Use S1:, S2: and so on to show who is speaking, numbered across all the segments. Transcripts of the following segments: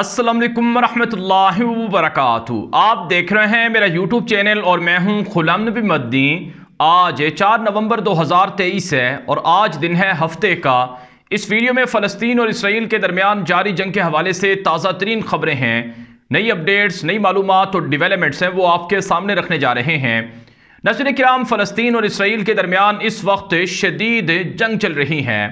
S1: अस्सलाम वालेकुम रहमतुल्लाहि आप देख रहे हैं मेरा यूट्यूब चैनल और मैं हूं खुलम नबी मदनी आज चार नवंबर 2023 है और आज दिन है हफ्ते का इस वीडियो में फ़लस्तीन और इसराइल के दरमियान जारी जंग के हवाले से ताज़ा तरीन खबरें हैं नई अपडेट्स नई मालूम और डिवेलपमेंट्स हैं वो आपके सामने रखने जा रहे हैं नजर कराम फ़लस्तीन और इसराइल के दरमियान इस वक्त शदीद जंग चल रही हैं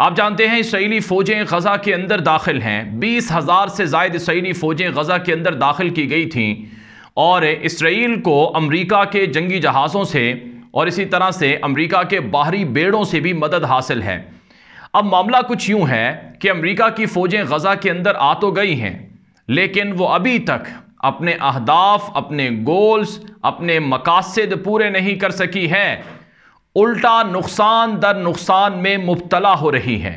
S1: आप जानते हैं इसराइली फ़ौजें गज़ा के अंदर दाखिल हैं बीस हज़ार से जायद इसराइली फ़ौजें गज़ा के अंदर दाखिल की गई थीं और इसराइल को अमरीका के जंगी जहाज़ों से और इसी तरह से अमरीका के बाहरी बेड़ों से भी मदद हासिल है अब मामला कुछ यूं है कि अमरीका की फ़ौजें गज़ा के अंदर आ तो गई हैं लेकिन वो अभी तक अपने अहदाफ अपने गोल्स अपने मकासद पूरे नहीं कर सकी है उल्टा नुकसान दर नुकसान में मुबतला हो रही हैं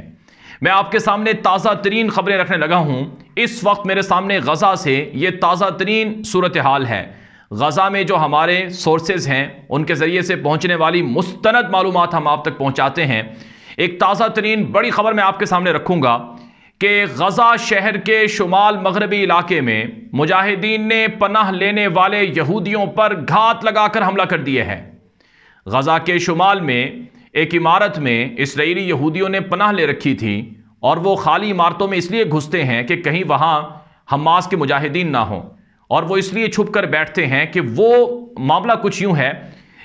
S1: मैं आपके सामने ताज़ा तरीन खबरें रखने लगा हूँ इस वक्त मेरे सामने गज़ा से ये ताज़ा तरीन सूरत हाल है गज़ा में जो हमारे सोर्सेज हैं उनके ज़रिए से पहुँचने वाली मुस्तंद मालूम हम आप तक पहुँचाते हैं एक ताज़ा तरीन बड़ी खबर मैं आपके सामने रखूँगा कि गज़ा शहर के शुमाल मगरबी इलाके में मुजाहिदीन ने पनाह लेने वाले यहूदियों पर घात लगाकर हमला कर दिए हैं गज़ा के शुमाल में एक इमारत में इसराइली यहूदियों ने पनाह ले रखी थी और वो खाली इमारतों में इसलिए घुसते हैं कि कहीं वहाँ हमास के मुजाहिदीन ना हों और वो इसलिए छुप कर बैठते हैं कि वो मामला कुछ यूँ है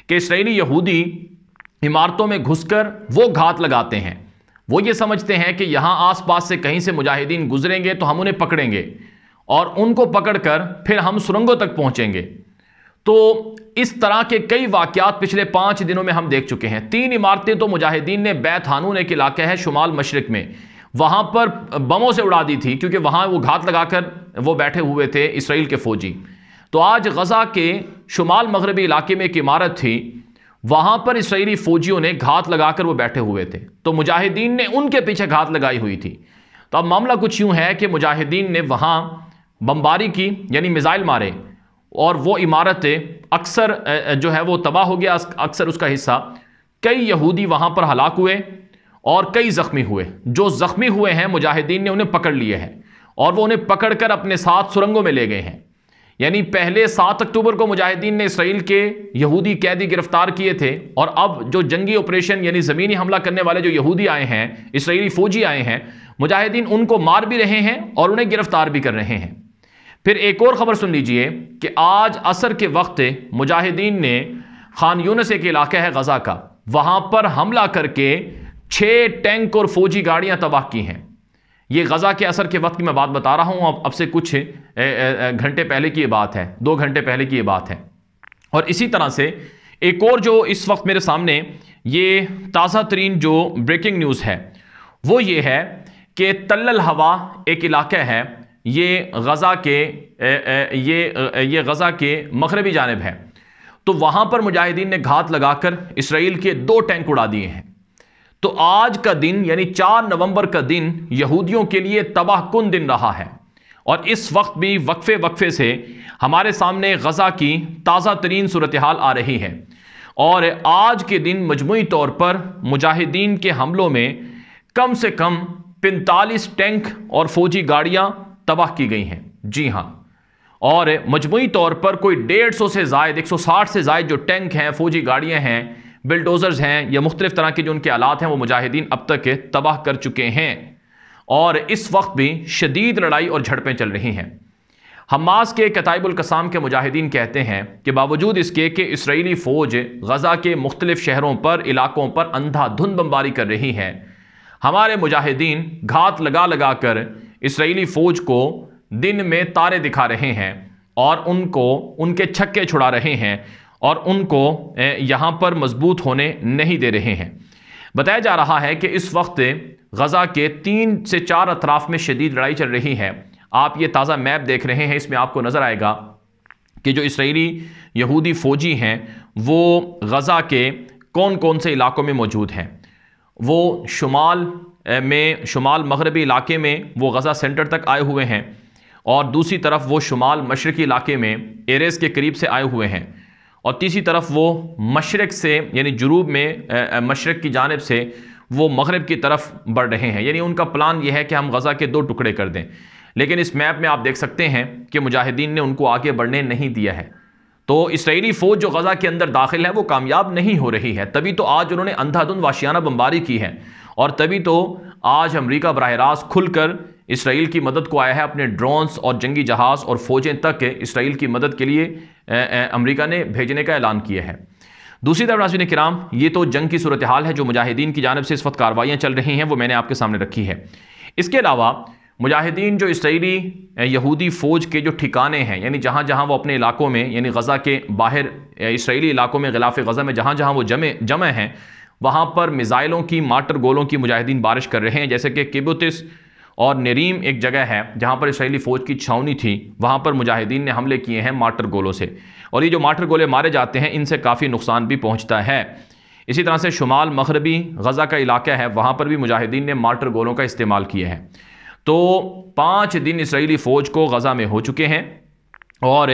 S1: कि इसराइली यहूदी इमारतों में कर वो घात लगाते हैं वो ये समझते हैं कि यहाँ पास से कहीं से मुजाहिदीन गुजरेंगे तो हम उन्हें पकड़ेंगे और उनको पकड़कर फिर हम सुरंगों तक पहुँचेंगे तो इस तरह के कई वाकत पिछले पाँच दिनों में हम देख चुके हैं तीन इमारतें तो मुजाहिदीन ने बैत हानून एक इलाका है शुमाल मशरक में वहां पर बमों से उड़ा दी थी क्योंकि वहां वो घात लगाकर वो बैठे हुए थे इसराइल के फ़ौजी तो आज गज़ा के शुमाल मगरबी इलाके में एक इमारत थी वहां पर इसराइली फ़ौजियों ने घात लगाकर वो बैठे हुए थे तो मुजाहिदीन ने उनके पीछे घात लगाई हुई थी तो अब मामला कुछ यूं है कि मुजाहिदीन ने वहाँ बमबारी की यानी मिज़ाइल मारे और वो इमारतें अक्सर जो है वो तबाह हो गया अक्सर उसका हिस्सा कई यहूदी वहाँ पर हलाक हुए और कई ज़ख्मी हुए जो ज़ख्मी हुए हैं मुजाहिदीन ने उन्हें पकड़ लिए हैं और वो उन्हें पकड़ कर अपने साथ सुरंगों में ले गए हैं यानी पहले सात अक्टूबर को मुजाहिदीन ने इसराइल के यहूदी कैदी गिरफ्तार किए थे और अब जो जंगी ऑपरेशन यानी ज़मीनी हमला करने वाले जो यहूदी आए हैं इसराइली फ़ौजी आए हैं मुजाहिदीन उनको मार भी रहे हैं और उन्हें गिरफ्तार भी कर रहे हैं फिर एक और ख़बर सुन लीजिए कि आज असर के वक्त मुजाहिदीन ने खान यूनस एक इलाका है गज़ा का वहाँ पर हमला करके छः टैंक और फौजी गाड़ियाँ तबाह की हैं ये गज़ा के असर के वक्त की मैं बात बता रहा हूँ अब अब से कुछ घंटे पहले की ये बात है दो घंटे पहले की ये बात है और इसी तरह से एक और जो इस वक्त मेरे सामने ये ताज़ा तरीन जो ब्रेकिंग न्यूज़ है वो ये है कि तल्ल हवा एक इलाका है ये गज़ा के ये ये गज़ा के मगरबी जानब है तो वहाँ पर मुजाहिदीन ने घात लगाकर इसराइल के दो टैंक उड़ा दिए हैं तो आज का दिन यानी चार नवंबर का दिन यहूदियों के लिए तबाह कन दिन रहा है और इस वक्त भी वक्फे वक्फे से हमारे सामने गज़ा की ताज़ा तरीन सूरत हाल आ रही है और आज के दिन मजमू तौर पर मुजाहिदीन के हमलों में कम से कम पैंतालीस टैंक और फौजी गाड़ियाँ तबाह की गई हैं जी हाँ और मजमू तौर पर कोई डेढ़ सौ से जायद एक सौ साठ से जायद जो टैंक हैं फौजी गाड़ियाँ हैं बिलडोजर्स हैं या मुख्तलिफ तरह के जो उनके आलात हैं वो मुजाहिदीन अब तक तबाह कर चुके हैं और इस वक्त भी शदीद लड़ाई और झड़पें चल रही हैं हमास के कतबुलकसाम के मुजाहिदीन कहते हैं कि बावजूद इसके कि इसराइली फ़ौज गज़ा के मुख्तलिफ शहरों पर इलाकों पर अंधाधुंध बमबारी कर रही है हमारे मुजाहिदीन घात लगा लगा कर इसराइली फ़ौज को दिन में तारे दिखा रहे हैं और उनको उनके छक्के छुड़ा रहे हैं और उनको यहाँ पर मजबूत होने नहीं दे रहे हैं बताया जा रहा है कि इस वक्त गज़ा के तीन से चार अतराफ़ में शदीद लड़ाई चल रही है आप ये ताज़ा मैप देख रहे हैं इसमें आपको नज़र आएगा कि जो इसराइली यहूदी फ़ौजी हैं वो गज़ा के कौन कौन से इलाकों में मौजूद हैं वो शुमाल में शुमाल मगरबी इलाके में वो गज़ा सेंटर तक आए हुए हैं और दूसरी तरफ वो शुमाल मशरक़ी इलाके में एरेस के करीब से आए हुए हैं और तीसरी तरफ वो मशरक़ से यानी जुनूब में मशरक़ की जानब से वो मगरब की तरफ बढ़ रहे हैं यानी उनका प्लान यह है कि हम गज़ा के दो टुकड़े कर दें लेकिन इस मैप में आप देख सकते हैं कि मुजाहिदीन ने उनको आगे बढ़ने नहीं दिया है तो इसराइली फ़ौज जो गज़ा के अंदर दाखिल है वो कामयाब नहीं हो रही है तभी तो आज उन्होंने अंधाधुंध वाशियाना बमबारी की है और तभी तो आज अमरीका बरह रास्त खुलकर इसराइल की मदद को आया है अपने ड्रोन्स और जंगी जहाज़ और फ़ौजें तक इसराइल की मदद के लिए अमरीका ने भेजने का ऐलान किया है दूसरी तरफ नाजिन कराम ये तो जंग की सूरत हाल है जो मुजाहिदीन की जानब से इस वक्त कार्रवाइयाँ चल रही हैं वो मैंने आपके सामने रखी है इसके अलावा मुजाहिदीन जो इसराइली यहूदी फ़ौज के जो ठिकाने हैं यानी जहाँ जहाँ वो अपने इलाकों में यानी गज़ा के बाहर इसराइली इलाकों में गिलाफ गज़ा में जहाँ जहाँ वो जमे जमे हैं वहाँ पर मिज़ाइलों की माटर गोलों की मुजाहिदीन बारिश कर रहे हैं जैसे कि किबुतिस और नरीम एक जगह है जहाँ पर इसराइली फ़ौज की छावनी थी वहाँ पर मुजाहिदीन ने हमले किए हैं माटर गोलों से और ये जो माटर गोले मारे जाते हैं इनसे काफ़ी नुकसान भी पहुँचता है इसी तरह से शुमाल मगरबी गज़ा का इलाका है वहाँ पर भी मुजाहिदीन ने माटर गोलों का इस्तेमाल किया है तो पाँच दिन इसराइली फ़ौज को गज़ा में हो चुके हैं और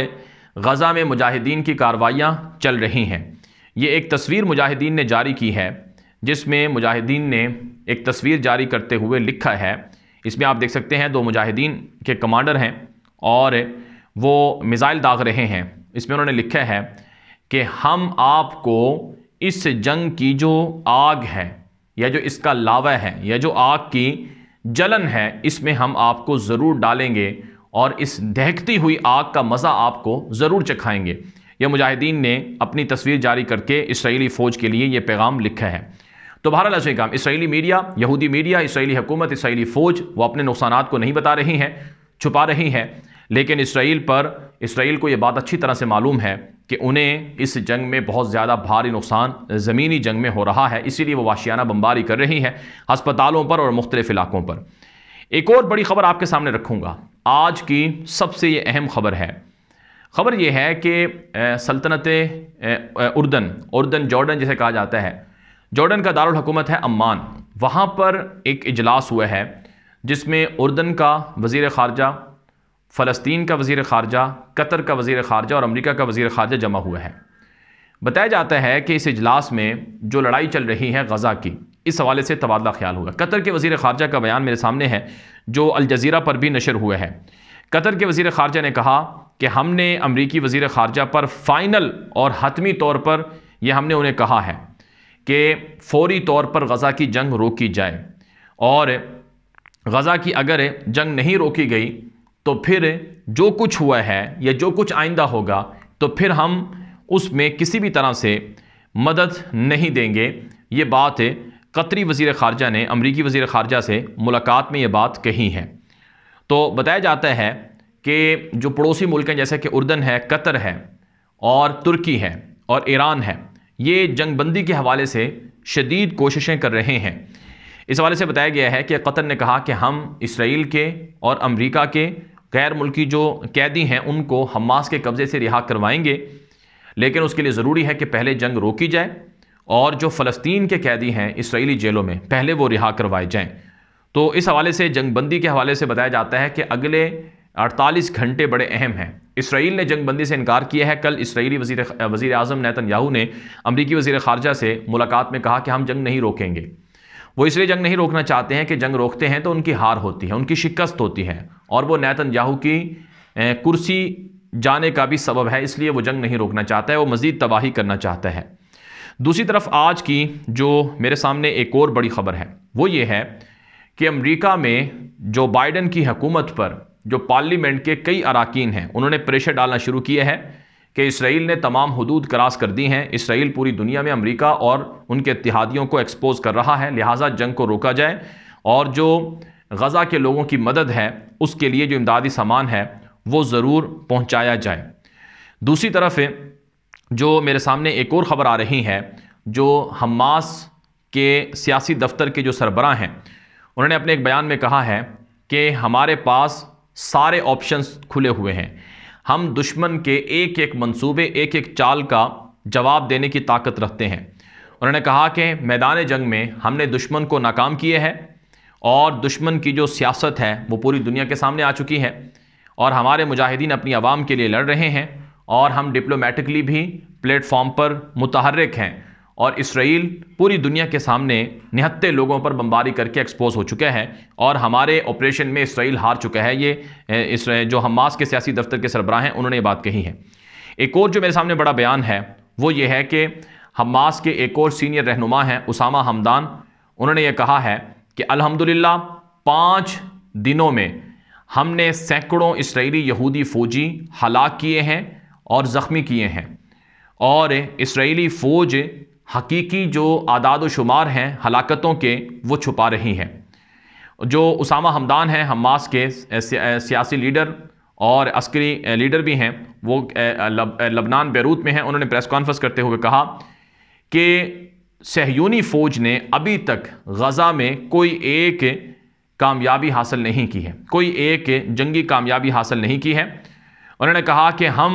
S1: गज़ा में मुजाहिदीन की कार्रवाइयाँ चल रही हैं ये एक तस्वीर मुजाहिदीन ने जारी की है जिसमें मुजाहिदीन ने एक तस्वीर जारी करते हुए लिखा है इसमें आप देख सकते हैं दो मुजाहिदीन के कमांडर हैं और वो मिज़ाइल दाग रहे हैं इसमें उन्होंने लिखा है कि हम आपको इस जंग की जो आग है या जो इसका लावा है या जो आग की जलन है इसमें हम आपको ज़रूर डालेंगे और इस दहकती हुई आग का मज़ा आपको ज़रूर चखाएंगे यह मुजाहिदीन ने अपनी तस्वीर जारी करके इसराइली फ़ौज के लिए यह पैगाम लिखा है तो बहर अशे काम इसराइली मीडिया यहूदी मीडिया इसराइली हुकूमत इसराइली फ़ौज वो अपने नुकसान को नहीं बता रही हैं छुपा रही हैं लेकिन इसराइल पर इसराइल को ये बात अच्छी तरह से मालूम है कि उन्हें इस जंग में बहुत ज़्यादा भारी नुकसान ज़मीनी जंग में हो रहा है इसीलिए वो वाशियाना बम्बारी कर रही हैं हस्पतालों पर और मुख्तलिफ इलाकों पर एक और बड़ी खबर आपके सामने रखूँगा आज की सबसे ये अहम खबर है खबर ये है कि सल्तनत उर्दन उर्दन जॉर्डन जिसे कहा जाता है जॉर्डन का दारुल हुकूमत है अम्मान वहाँ पर एक इजलास हुआ है जिसमें उर्दन का वज़ी ख़ारजा फ़लस्तीन का वज़ी ख़ारजा कतर का वज़ी ख़ारजा और अमरीका का वज़ी ख़ारजा जमा हुआ है बताया जाता है कि इस इजलास में जो लड़ाई चल रही है गज़ा की इस हवाले से तबादला ख्याल हुआ कतर के वज़ी ख़ारजा का बयान मेरे सामने है जो अलज़ीरा पर भी नशर हुआ है कतर के वज़ी ख़ारजा ने कहा कि हमने अमरीकी वज़ी ख़ारजा पर फ़ाइनल और हतमी तौर पर यह हमने उन्हें कहा है कि फौरी तौर पर गज़ा की जंग रोकी जाए और गज़ा की अगर जंग नहीं रोकी गई तो फिर जो कुछ हुआ है या जो कुछ आइंदा होगा तो फिर हम उसमें किसी भी तरह से मदद नहीं देंगे ये बात कतरी वज़ी ख़ारजा ने अमरीकी वज़ी ख़ारजा से मुलाकात में ये बात कही है तो बताया जाता है कि जो पड़ोसी मुल्क हैं जैसे कि उर्दन है कतर है और तुर्की है और ईरान है ये जंगबंदी के हवाले से शदीद कोशिशें कर रहे हैं इस हवाले से बताया गया है कि कतर ने कहा कि हम इसराइल के और अमरीका के गैर मुल्की जो कैदी हैं उनको हमास के कब्ज़े से रिहा करवाएंगे लेकिन उसके लिए ज़रूरी है कि पहले जंग रोकी जाए और जो फ़लस्तीन के कैदी हैं इसराइली जेलों में पहले वो रिहा करवाए जाएँ तो इस हवाले से जंगबंदी के हवाले से बताया जाता है कि अगले 48 घंटे बड़े अहम हैं इसराइल ने जंगबंदी से इनकार किया है कल इसराइली वजीर वज़ी अजम नैतन याहू ने अमरीकी वजीर ख़ारजा से मुलाकात में कहा कि हम जंग नहीं रोकेंगे वो इसलिए जंग नहीं रोकना चाहते हैं कि जंग रोकते हैं तो उनकी हार होती है उनकी शिकस्त होती है और वो नैतन याहू की कुर्सी जाने का भी सबब है इसलिए वो जंग नहीं रोकना चाहता है वो मज़ीद तबाही करना चाहता है दूसरी तरफ आज की जो मेरे सामने एक और बड़ी ख़बर है वो ये है कि अमरीका में जो बाइडन की हकूमत पर जो पार्लियामेंट के कई अरकान हैं उन्होंने प्रेशर डालना शुरू किया है कि इसराइल ने तमाम हदूद क्रास कर दी हैं इसराइल पूरी दुनिया में अमरीका और उनके इतिहादियों को एक्सपोज कर रहा है लिहाजा जंग को रोका जाए और जो गज़ा के लोगों की मदद है उसके लिए जो इमदादी सामान है वो ज़रूर पहुँचाया जाए दूसरी तरफ जो मेरे सामने एक और ख़बर आ रही है जो हमास के सियासी दफ्तर के जो सरबरा हैं उन्होंने अपने एक बयान में कहा है कि हमारे पास सारे ऑप्शंस खुले हुए हैं हम दुश्मन के एक एक मंसूबे एक एक चाल का जवाब देने की ताकत रखते हैं उन्होंने कहा कि मैदान जंग में हमने दुश्मन को नाकाम किए हैं और दुश्मन की जो सियासत है वो पूरी दुनिया के सामने आ चुकी है और हमारे मुजाहिदीन अपनी आवाम के लिए लड़ रहे हैं और हम डिप्लोमेटिकली भी प्लेटफॉर्म पर मुतहरक हैं और इसराइल पूरी दुनिया के सामने निहत्ते लोगों पर बमबारी करके एक्सपोज हो चुके हैं और हमारे ऑपरेशन में इसराइल हार चुका है ये इस जो हमास के सियासी दफ्तर के सरबराह हैं उन्होंने ये बात कही है एक और जो मेरे सामने बड़ा बयान है वो ये है कि हमास के एक और सीनियर रहनुमा हैं उसामा हमदान उन्होंने ये कहा है कि अलहमदिल्ला पाँच दिनों में हमने सैकड़ों इसराइली यहूदी फ़ौजी हलाक किए हैं और ज़ख्मी किए हैं और इसराइली फ़ौज हकीकी जो आदाद शुमार हैं हलाकतों के वो छुपा रही हैं जो उसामा हमदान हैं हमास के सियासी लीडर और अस्करी लीडर भी हैं वो लबनान बैरूत में हैं उन्होंने प्रेस कॉन्फ्रेंस करते हुए कहा कि सहयूनी फ़ौज ने अभी तक गज़ा में कोई एक कामयाबी हासिल नहीं की है कोई एक जंगी कामयाबी हासिल नहीं की है उन्होंने कहा कि हम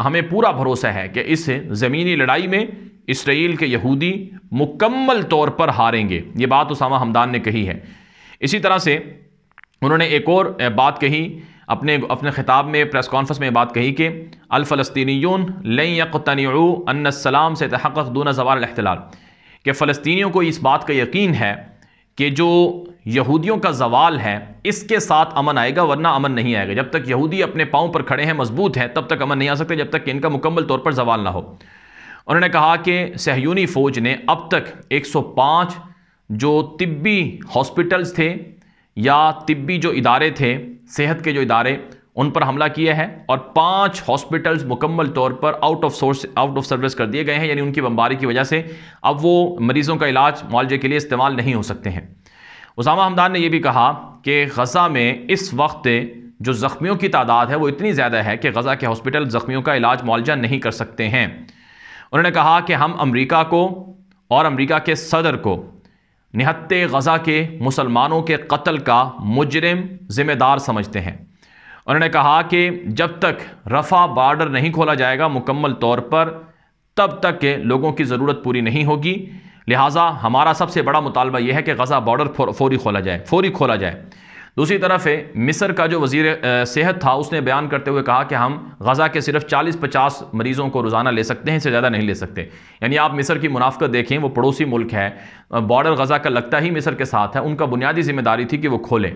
S1: हमें पूरा भरोसा है कि इस ज़मीनी लड़ाई में इसराइल के यहूदी मुकम्मल तौर पर हारेंगे ये बात उसामा हमदान ने कही है इसी तरह से उन्होंने एक और बात कही अपने अपने ख़िताब में प्रेस कॉन्फ्रेंस में बात कही कि अलफ़लस्तियों लतनसलाम से तहक़ दून जवाल अख्तलाल कि फ़लस्तियों को इस बात का यकीन है कि जो यहूदियों का जवाल है इसके साथ अमन आएगा वरना अमन नहीं आएगा जब तक यहूदी अपने पाँव पर खड़े हैं मजबूत हैं तब तक अमन नहीं आ सकते जब तक कि इनका मुकम्मल तौर पर जवाल ना हो उन्होंने कहा कि सहयूनी फ़ौज ने अब तक 105 जो तिब्बी हॉस्पिटल्स थे या तिब्बी जो इदारे थे सेहत के जो इदारे उन पर हमला किया है और पांच हॉस्पिटल्स मुकम्मल तौर पर out of source out of service कर दिए गए हैं यानी उनकी बमबारी की वजह से अब वो मरीज़ों का इलाज मुआवजे के लिए इस्तेमाल नहीं हो सकते हैं उसामा हमदान ने यह भी कहा कि गज़ा में इस वक्त जो ज़ख्मियों की तादाद है वो इतनी ज़्यादा है कि गज़ा के हॉस्पिटल ज़ख्मियों का इलाज मुआवजा नहीं कर सकते हैं उन्होंने कहा कि हम अमरीका को और अमरीका के सदर को निहत्ते गज़ा के मुसलमानों के कत्ल का मुजरम ज़िम्मेदार समझते हैं उन्होंने कहा कि जब तक रफ़ा बॉर्डर नहीं खोला जाएगा मुकम्मल तौर पर तब तक के लोगों की ज़रूरत पूरी नहीं होगी लिहाजा हमारा सबसे बड़ा मुतालबा यह है कि गज़ा बॉर्डर फौरी खोला जाए फौरी खोला जाए दूसरी तरफ मिसर मिस्र का जो वजीर सेहत था उसने बयान करते हुए कहा कि हम गज़ा के सिर्फ 40-50 मरीज़ों को रोज़ाना ले सकते हैं इससे ज़्यादा नहीं ले सकते यानी आप मिस्र की मुनाफ्त देखें वो पड़ोसी मुल्क है बॉर्डर गज़ा का लगता ही मिस्र के साथ है उनका बुनियादी जिम्मेदारी थी कि वो खोलें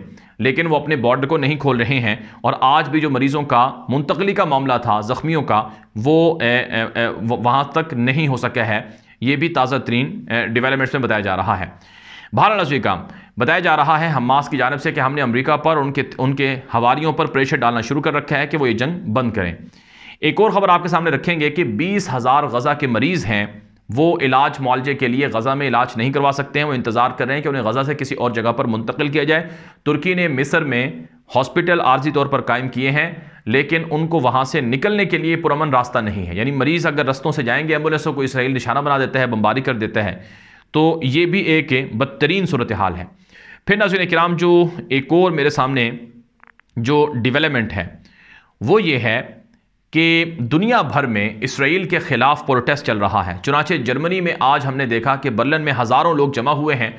S1: लेकिन वो अपने बॉर्डर को नहीं खोल रहे हैं और आज भी जो मरीज़ों का मुंतकली का मामला था ज़ख्मियों का वो वहाँ तक नहीं हो सका है ये भी ताज़ा तरीन डिवेलपमेंट्स में बताया जा रहा है भारत अफ्रीका बताया जा रहा है हमास की जानब से कि हमने अमेरिका पर उनके उनके हवारीयों पर प्रेशर डालना शुरू कर रखा है कि वो ये जंग बंद करें एक और ख़बर आपके सामने रखेंगे कि बीस हज़ार गज़ा के मरीज़ हैं वो इलाज मुआवजे के लिए गज़ा में इलाज नहीं करवा सकते हैं वो इंतज़ार कर रहे हैं कि उन्हें गज़ा से किसी और जगह पर मुंतकिल किया जाए तुर्की ने मिस्र में हॉस्पिटल आर्जी तौर पर कायम किए हैं लेकिन उनको वहाँ से निकलने के लिए पुरमन रास्ता नहीं है यानी मरीज़ अगर रस्तों से जाएंगे एम्बुलेंसों को इसराइल निशाना बना देता है बम्बारी कर देता है तो ये भी एक बदतरीन सूरत हाल है फिर नाजिन कराम जो एक और मेरे सामने जो डिवेलपमेंट है वो ये है कि दुनिया भर में इसराइल के ख़िलाफ़ प्रोटेस्ट चल रहा है चुनाचे जर्मनी में आज हमने देखा कि बर्लन में हज़ारों लोग जमा हुए हैं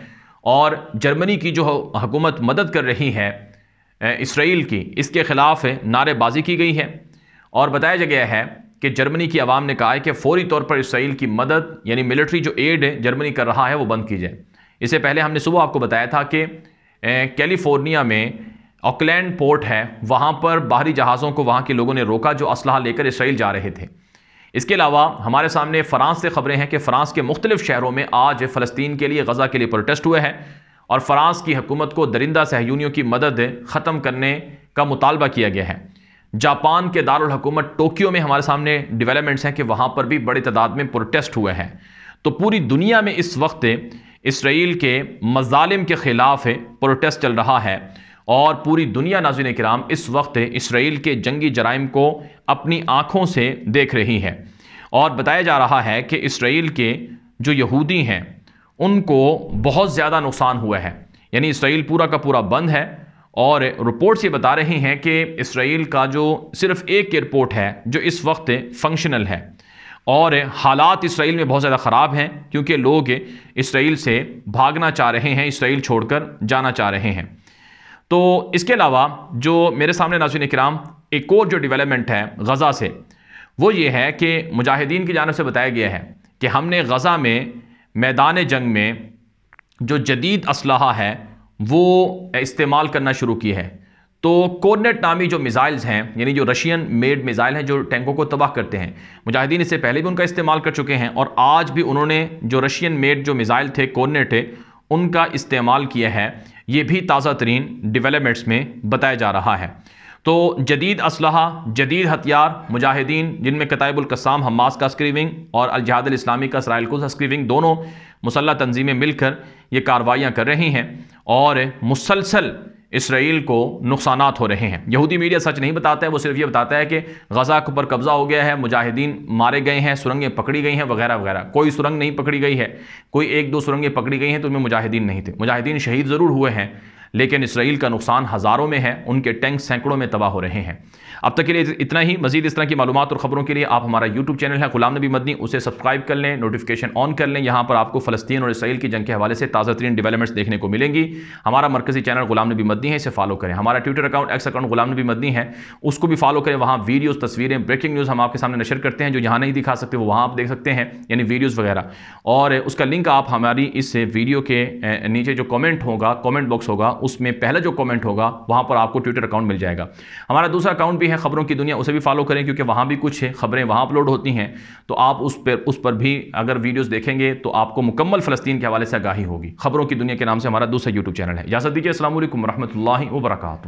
S1: और जर्मनी की जो हुकूमत मदद कर रही है इसराइल की इसके ख़िलाफ़ नारेबाजी की गई है और बताया गया है कि जर्मनी की आवाम ने कहा है कि फौरी तौर पर इसराइल की मदद यानी मिलिट्री जो एड है जर्मनी कर रहा है वो बंद की जाए इससे पहले हमने सुबह आपको बताया था कि कैलिफोर्निया में ऑकलैंड पोर्ट है वहाँ पर बाहरी जहाज़ों को वहाँ के लोगों ने रोका जो असलाह लेकर इसराइल जा रहे थे इसके अलावा हमारे सामने फ़्रांस से खबरें हैं कि फ़्रांस के मुख्तलिफ शहरों में आज फ़लस्तीन के लिए गज़ा के लिए प्रोटेस्ट हुए हैं और फ़्रांस की हुकूमत को दरिंदा सहयूनियों की मदद ख़त्म करने का मुतालबा किया गया है जापान के दारुल हकूमत टोक्यो में हमारे सामने डेवलपमेंट्स हैं कि वहाँ पर भी बड़ी तादाद में प्रोटेस्ट हुए हैं तो पूरी दुनिया में इस वक्त इसराइल के मजालिम के ख़िलाफ़ प्रोटेस्ट चल रहा है और पूरी दुनिया नाजिन कराम इस वक्त इसराइल के जंगी जराइम को अपनी आँखों से देख रही है और बताया जा रहा है कि इसराइल के जो यहूदी हैं उनको बहुत ज़्यादा नुकसान हुआ है यानी इसराइल पूरा का पूरा बंद है और रिपोर्ट्स ये बता रही हैं कि इसराइल का जो सिर्फ एक एयरपोर्ट है जो इस वक्त फंक्शनल है और हालात इसराइल में बहुत ज़्यादा ख़राब हैं क्योंकि लोग इसराइल से भागना चाह रहे हैं इसराइल छोड़कर जाना चाह रहे हैं तो इसके अलावा जो मेरे सामने नाजिन कराम एक और जो डेवलपमेंट है गज़ा से वो ये है कि मुजाहिदीन की जानब से बताया गया है कि हमने गज़ा में मैदान जंग में जो जदीद असलह है वो इस्तेमाल करना शुरू की है तो कोर्नेट नामी जो मिज़ाइल्स हैं यानी जो रशियन मेड मिज़ाइल हैं जो टैंकों को तबाह करते हैं मुजाहिदीन इससे पहले भी उनका इस्तेमाल कर चुके हैं और आज भी उन्होंने जो रशियन मेड जो मिज़ाइल थे कोर्नेट थे उनका इस्तेमाल किया है ये भी ताज़ा तरीन डिवेलपमेंट्स में बताया जा रहा है तो जदीद असल जदीद हथियार मुजाहिदीन जिनमें कतायबुलकसाम हमास का स्क्रीविंग और अलजहाद इस्लामी का इसराइल को स्क्रीविंग दोनों मुसल्ह तनजीमें मिलकर ये कार्रवाइयाँ कर रही हैं और मुसलसल इसराइल को नुकसान हो रहे हैं यहूदी मीडिया सच नहीं बताता है वो सिर्फ ये बताता है कि गज़ा पर कब्ज़ा हो गया है मुजाहिदीन मारे गए हैं सुरंगें पकड़ी गई हैं वगैरह वगैरह कोई सुरंग नहीं पकड़ी गई है कोई एक दो सुरंगें पकड़ी गई हैं तो उनमें मुजाहिदीन नहीं थे मुजाहिदीन शहीद ज़रूर हुए हैं लेकिन इसराइल का नुकसान हज़ारों में है उनके टैंक सैकड़ों में तबाह हो रहे हैं अब तक के लिए इतना ही मजीद इस तरह की मालूम और ख़बरों के लिए आप हमारा यूट्यूब चैनल है गुलाम नबी मदनी उसे सब्सक्राइब कर लें नोटिफिकेशन ऑन कर लें यहाँ पर आपको फलस्तीन और इसराइल की जंग के हवाले से ताज़ा तरीन डेवलपमेंट्स देखने को मिलेंगी हमारा मरकजी चैनल गुलाम नबी मदनी है इसे फॉलो करें हमारा Twitter account X account Ghulam Nabi Madani है उसको भी फॉलो करें वहाँ वीडियोज़ तस्वीरें ब्रेकिंग न्यूज़ हम आपके सामने नशर करते हैं जो यहाँ नहीं दिखा सकते वो वहाँ आप देख सकते हैं यानी वीडियोज़ वगैरह और उसका लिंक आप हमारी इस वीडियो के नीचे जो कॉमेंट होगा कॉमेंट बॉक्स होगा उसमें पहला जो कमेंट होगा वहाँ पर आपको ट्विटर अकाउंट मिल जाएगा हमारा दूसरा अकाउंट भी है खबरों की दुनिया उसे भी फॉलो करें क्योंकि वहाँ भी कुछ है खबरें वहाँ अपलोड होती हैं तो आप उस पर उस पर भी अगर वीडियोज़ देखेंगे तो आपको मुकम्मल फ़लस्तीन के हवाले से आगाही होगी खबरों की दुनिया के नाम से हमारा दूसरा यूट्यूब चैनल है इजाज़त दीजिए असल वरहमल वर्का